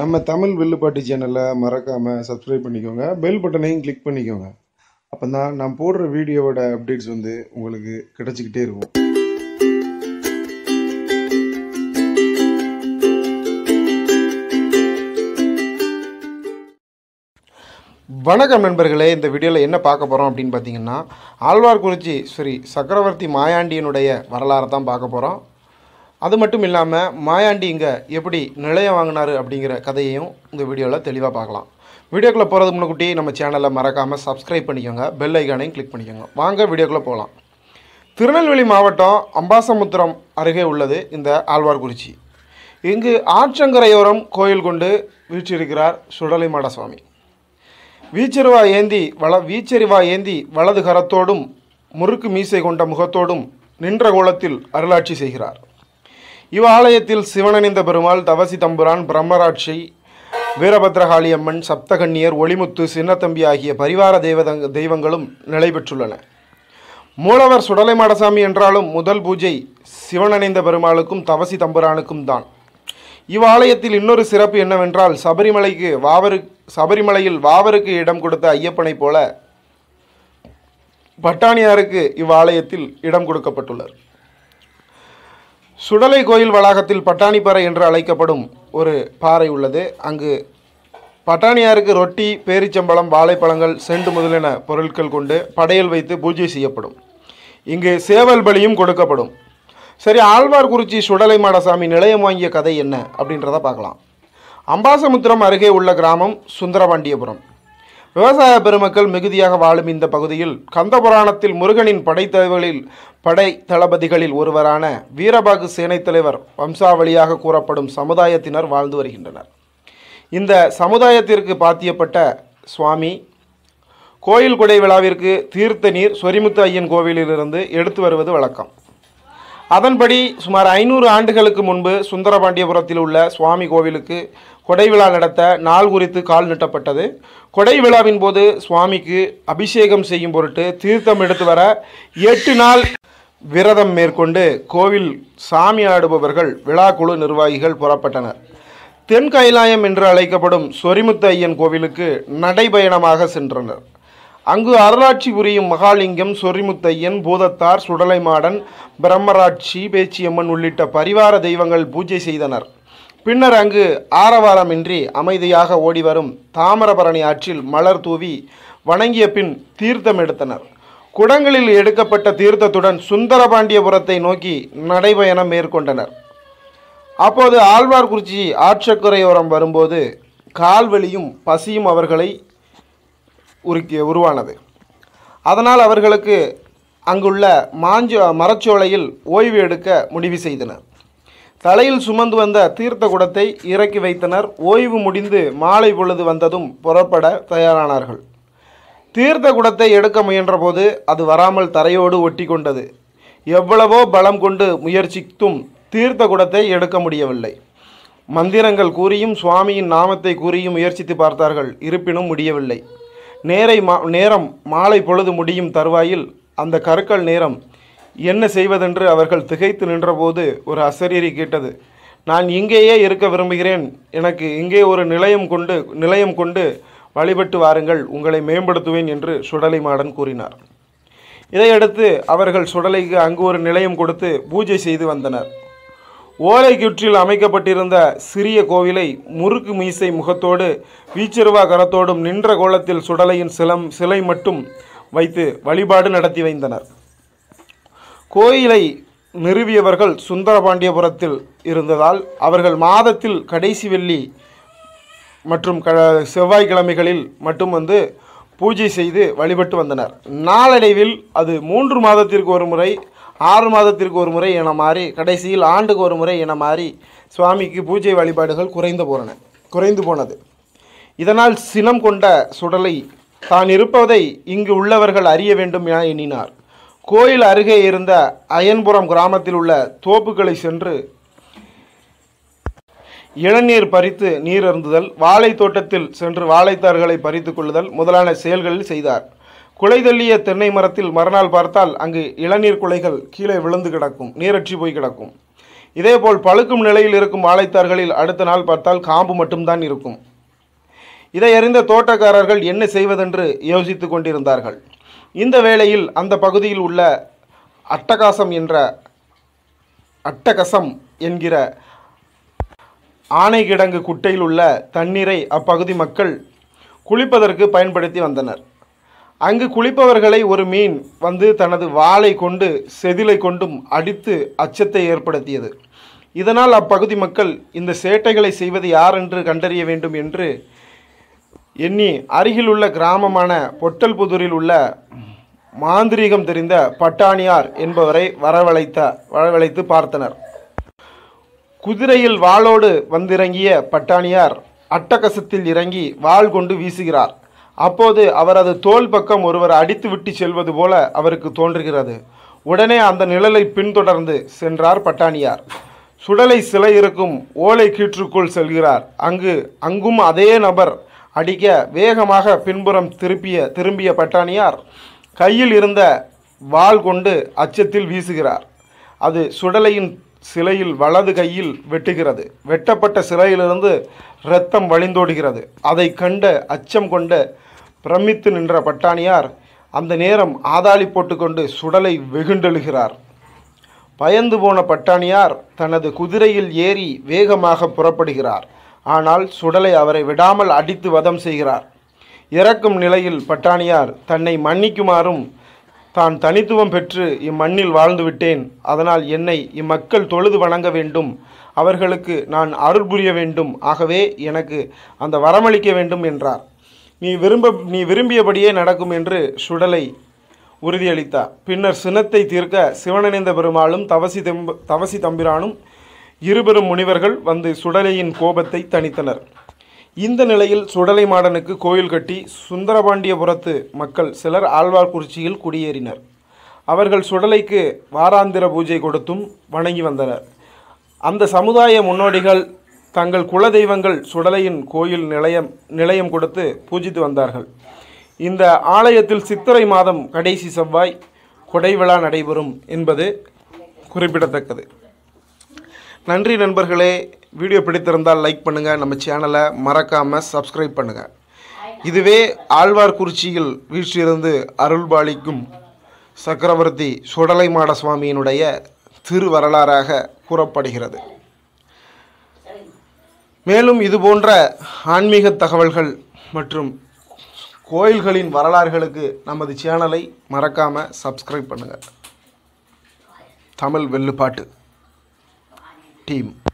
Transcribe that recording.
நம்ம தமிழ் வில்லுப்பாட்டி சேனலை மறக்காமல் சப்ஸ்கிரைப் பண்ணிக்கோங்க பெல் பட்டனையும் கிளிக் பண்ணிக்கோங்க அப்போ தான் நான் போடுற வீடியோவோட அப்டேட்ஸ் வந்து உங்களுக்கு கிடச்சிக்கிட்டே இருக்கும் வணக்கம் நண்பர்களே இந்த வீடியோவில் என்ன பார்க்க போகிறோம் அப்படின்னு பார்த்தீங்கன்னா ஆழ்வார்குறிச்சி ஸ்ரீ சக்கரவர்த்தி மாயாண்டியனுடைய வரலாறு தான் பார்க்க போகிறோம் அது மட்டும் இல்லாமல் மாயாண்டி இங்கே எப்படி நிலையம் வாங்கினார் அப்படிங்கிற கதையையும் இந்த வீடியோவில் தெளிவாக பார்க்கலாம் வீடியோக்குள்ளே போகிறது முன்னக்கூட்டி நம்ம சேனலை மறக்காமல் சப்ஸ்கிரைப் பண்ணிக்கோங்க பெல் ஐக்கானையும் கிளிக் பண்ணிக்கோங்க வாங்க வீடியோக்குள்ளே போகலாம் திருநெல்வேலி மாவட்டம் அம்பாசமுத்திரம் அருகே உள்ளது இந்த ஆழ்வார்குறிச்சி இங்கு ஆற்றங்கரையோரம் கோயில் கொண்டு வீற்றிருக்கிறார் சுடலிமட சுவாமி வீச்சரிவா ஏந்தி வள வீச்சரிவா ஏந்தி வலது கரத்தோடும் முறுக்கு மீசை கொண்ட முகத்தோடும் நின்ற கோலத்தில் அருளாட்சி செய்கிறார் இவ்வாலயத்தில் சிவனணிந்த பெருமாள் தவசி தம்புரான் பிரம்மராட்சி வீரபத்ரகாளி அம்மன் சப்தகன்னியர் ஒளிமுத்து சின்னத்தம்பி ஆகிய பரிவார தெய்வத தெய்வங்களும் நிலை பெற்றுள்ளன மூலவர் சுடலை மாடசாமி என்றாலும் முதல் பூஜை சிவனணிந்த பெருமாளுக்கும் தவசி தம்புரானுக்கும் தான் இவ்வாலயத்தில் இன்னொரு சிறப்பு என்னவென்றால் சபரிமலைக்கு வாவரு சபரிமலையில் வாவருக்கு இடம் கொடுத்த ஐயப்பனைப் போல பட்டாணியாருக்கு இவ்வாலயத்தில் இடம் கொடுக்கப்பட்டுள்ளார் சுடலை கோயில் வளாகத்தில் பட்டாணிப்பாறை என்று அழைக்கப்படும் ஒரு பாறை உள்ளது அங்கு பட்டாணியாருக்கு ரொட்டி பேரிச்சம்பழம் வாழைப்பழங்கள் செண்டு முதலென பொருட்கள் கொண்டு படையல் வைத்து பூஜை செய்யப்படும் இங்கு சேவல் பலியும் கொடுக்கப்படும் சரி ஆழ்வார்குறிச்சி சுடலை மாடசாமி நிலையம் வாங்கிய கதை என்ன அப்படின்றத பார்க்கலாம் அம்பாசமுத்திரம் அருகே உள்ள கிராமம் சுந்தரபாண்டியபுரம் விவசாய பெருமக்கள் மிகுதியாக வாழும் இந்த பகுதியில் கந்தபுராணத்தில் முருகனின் படைத்தலைவர்களில் படை தளபதிகளில் ஒருவரான வீரபாகு சேனைத் தலைவர் வம்சாவளியாக கூறப்படும் சமுதாயத்தினர் வாழ்ந்து வருகின்றனர் இந்த சமுதாயத்திற்கு பாத்தியப்பட்ட சுவாமி கோயில் கொடை விழாவிற்கு தீர்த்த நீர் சொரிமுத்து ஐயன் கோவிலிலிருந்து எடுத்து வருவது வழக்கம் அதன்படி சுமார் ஐநூறு ஆண்டுகளுக்கு முன்பு சுந்தரபாண்டியபுரத்தில் உள்ள சுவாமி கோவிலுக்கு கொடை விழா நடத்த நாள் குறித்து கால் நட்டப்பட்டது கொடை விழாவின் போது சுவாமிக்கு அபிஷேகம் செய்யும் பொருட்டு தீர்த்தம் எடுத்து வர எட்டு நாள் விரதம் மேற்கொண்டு கோவில் சாமி ஆடுபவர்கள் விழாக்குழு நிர்வாகிகள் புறப்பட்டனர் தென் கைலாயம் என்று அழைக்கப்படும் சொரிமுத்து ஐயன் கோவிலுக்கு நடைபயணமாக சென்றனர் அங்கு அருளாட்சி புரியும் மகாலிங்கம் சொரிமுத்தையன் பூதத்தார் சுடலைமாடன் பிரம்மராட்சி பேச்சியம்மன் உள்ளிட்ட பரிவார தெய்வங்கள் பூஜை செய்தனர் பின்னர் அங்கு ஆரவாரமின்றி அமைதியாக ஓடிவரும் தாமிரபரணி ஆற்றில் மலர் தூவி வணங்கிய பின் தீர்த்தம் எடுத்தனர் குடங்களில் எடுக்கப்பட்ட தீர்த்தத்துடன் சுந்தரபாண்டியபுரத்தை நோக்கி நடைபயணம் மேற்கொண்டனர் அப்போது ஆழ்வார்குறிச்சி ஆற்றக்கரையோரம் வரும்போது கால்வெளியும் பசியும் அவர்களை உருக்கி உருவானது அதனால் அவர்களுக்கு அங்குள்ள மாஞ்சோ மரச்சோலையில் ஓய்வு எடுக்க முடிவு செய்தனர் தலையில் சுமந்து வந்த தீர்த்த குடத்தை இறக்கி வைத்தனர் ஓய்வு முடிந்து மாலை பொழுது வந்ததும் புறப்பட தயாரானார்கள் தீர்த்த குடத்தை எடுக்க முயன்றபோது அது வராமல் தரையோடு ஒட்டி கொண்டது எவ்வளவோ பலம் கொண்டு முயற்சித்தும் தீர்த்த குடத்தை எடுக்க முடியவில்லை மந்திரங்கள் கூறியும் சுவாமியின் நாமத்தை கூறியும் முயற்சித்து பார்த்தார்கள் இருப்பினும் முடியவில்லை நேரை மா நேரம் மாலை பொழுது முடியும் தருவாயில் அந்த கருக்கள் நேரம் என்ன செய்வதென்று அவர்கள் திகைத்து நின்றபோது ஒரு அசரீரி கேட்டது நான் இங்கேயே இருக்க விரும்புகிறேன் எனக்கு இங்கே ஒரு நிலையம் கொண்டு நிலையம் கொண்டு வழிபட்டு வாருங்கள் உங்களை மேம்படுத்துவேன் என்று சுடலை மாடன் கூறினார் இதையடுத்து அவர்கள் சுடலைக்கு அங்கு ஒரு நிலையம் கொடுத்து பூஜை செய்து வந்தனர் ஓலை கிற்றில் அமைக்கப்பட்டிருந்த சிறிய கோவிலை முறுக்கு மீசை முகத்தோடு வீச்சிறுவா கரத்தோடும் நின்ற கோலத்தில் சுடலையின் சிலம் சிலை மட்டும் வைத்து வழிபாடு நடத்தி வைந்தனர் கோயிலை நிறுவியவர்கள் சுந்தரபாண்டியபுரத்தில் இருந்ததால் அவர்கள் மாதத்தில் கடைசி வெள்ளி மற்றும் க செவ்வாய்க்கிழமைகளில் மட்டும் வந்து பூஜை செய்து வழிபட்டு வந்தனர் நாளடைவில் அது மூன்று மாதத்திற்கு ஒரு முறை ஆறு மாதத்திற்கு ஒரு முறை என மாறி கடைசியில் ஆண்டுக்கு ஒரு முறை என மாறி சுவாமிக்கு பூஜை வழிபாடுகள் குறைந்து போன குறைந்து போனது இதனால் சினம் கொண்ட சுடலை தான் இருப்பதை இங்கு உள்ளவர்கள் அறிய வேண்டும் என எண்ணினார் கோயில் அருகே இருந்த அயன்புரம் கிராமத்தில் உள்ள தோப்புகளை சென்று இளநீர் பறித்து நீர் அருந்துதல் வாழை தோட்டத்தில் சென்று வாழைத்தார்களை பறித்து கொள்ளுதல் முதலான செயல்களில் செய்தார் குலை தள்ளிய தென்னை மரத்தில் மறுநாள் பார்த்தால் அங்கு இளநீர் குலைகள் கீழே விழுந்து கிடக்கும் நீரற்றி போய் கிடக்கும் இதேபோல் பழுக்கும் நிலையில் இருக்கும் வாழைத்தார்களில் அடுத்த நாள் பார்த்தால் காம்பு மட்டும்தான் இருக்கும் இதை அறிந்த தோட்டக்காரர்கள் என்ன செய்வதென்று யோசித்து கொண்டிருந்தார்கள் இந்த வேளையில் அந்த பகுதியில் உள்ள அட்டகாசம் என்ற அட்டகசம் என்கிற ஆனை கிடங்கு குட்டையில் உள்ள தண்ணீரை அப்பகுதி மக்கள் குளிப்பதற்கு பயன்படுத்தி வந்தனர் அங்கு குளிப்பவர்களை ஒரு மீன் வந்து தனது வாளை கொண்டு செதிலை கொண்டும் அடித்து அச்சத்தை ஏற்படுத்தியது இதனால் அப்பகுதி மக்கள் இந்த சேட்டைகளை செய்வது யார் என்று கண்டறிய வேண்டும் என்று எண்ணி அருகிலுள்ள கிராமமான பொட்டல்புதூரில் உள்ள மாந்திரீகம் தெரிந்த பட்டாணியார் என்பவரை வரவழைத்த வரவழைத்து பார்த்தனர் குதிரையில் வாளோடு வந்திறங்கிய பட்டாணியார் அட்டகசத்தில் இறங்கி வாள் கொண்டு வீசுகிறார் அப்போது அவரது தோல் பக்கம் ஒருவர் அடித்து விட்டு செல்வது போல அவருக்கு தோன்றுகிறது உடனே அந்த நிழலை பின்தொடர்ந்து சென்றார் பட்டாணியார் சுடலை சிலை இருக்கும் ஓலை கீற்றுக்குள் செல்கிறார் அங்கு அங்கும் அதே நபர் அடிக்க வேகமாக பின்புறம் திருப்பிய திரும்பிய பட்டாணியார் கையில் இருந்த வாள் கொண்டு அச்சத்தில் வீசுகிறார் அது சுடலையின் சிலையில் வலது கையில் வெட்டுகிறது வெட்டப்பட்ட சிலையிலிருந்து இரத்தம் வழிந்தோடுகிறது அதை கண்ட அச்சம் கொண்ட பிரமித்து நின்ற பட்டாணியார் அந்த நேரம் ஆதாளி போட்டுக்கொண்டு சுடலை வெகுண்டெழுகிறார் பயந்து போன பட்டாணியார் தனது குதிரையில் ஏறி வேகமாக புறப்படுகிறார் ஆனால் சுடலை அவரை விடாமல் அடித்து வதம் செய்கிறார் இறக்கும் நிலையில் பட்டாணியார் தன்னை மன்னிக்குமாறும் தான் தனித்துவம் பெற்று இம்மண்ணில் வாழ்ந்துவிட்டேன் அதனால் என்னை இம்மக்கள் தொழுது வணங்க வேண்டும் அவர்களுக்கு நான் அருள் புரிய வேண்டும் ஆகவே எனக்கு அந்த வரமளிக்க வேண்டும் என்றார் நீ விரும்ப நீ விரும்பியபடியே நடக்கும் என்று சுடலை உறுதியளித்தார் பின்னர் சினத்தை தீர்க்க சிவனணிந்த பெருமாளும் தவசி தம்பி தவசி தம்பிரானும் இருபெரும் முனிவர்கள் வந்து சுடலையின் கோபத்தை தணித்தனர் இந்த நிலையில் சுடலை மாடனுக்கு கோயில் கட்டி சுந்தரபாண்டியபுரத்து மக்கள் சிலர் ஆழ்வார்குறிச்சியில் குடியேறினர் அவர்கள் சுடலைக்கு வாராந்திர பூஜை கொடுத்தும் வணங்கி வந்தனர் அந்த சமுதாய முன்னோடிகள் தங்கள் குலதெய்வங்கள் சுடலையின் கோயில் நிலையம் நிலையம் கொடுத்து பூஜித்து வந்தார்கள் இந்த ஆலயத்தில் சித்திரை மாதம் கடைசி செவ்வாய் கொடை விழா நடைபெறும் என்பது குறிப்பிடத்தக்கது நன்றி நண்பர்களே வீடியோ பிடித்திருந்தால் லைக் பண்ணுங்கள் நம்ம சேனலை மறக்காமல் சப்ஸ்கிரைப் பண்ணுங்கள் இதுவே ஆழ்வார்குறிச்சியில் வீற்றிருந்து அருள்பாலிக்கும் சக்கரவர்த்தி சுடலைமாட சுவாமியினுடைய திருவரலாறாக கூறப்படுகிறது மேலும் இதுபோன்ற ஆன்மீக தகவல்கள் மற்றும் கோயில்களின் வரலாறுகளுக்கு நமது சேனலை மறக்காமல் சப்ஸ்கிரைப் பண்ணுங்கள் தமிழ் வெள்ளுப்பாட்டு team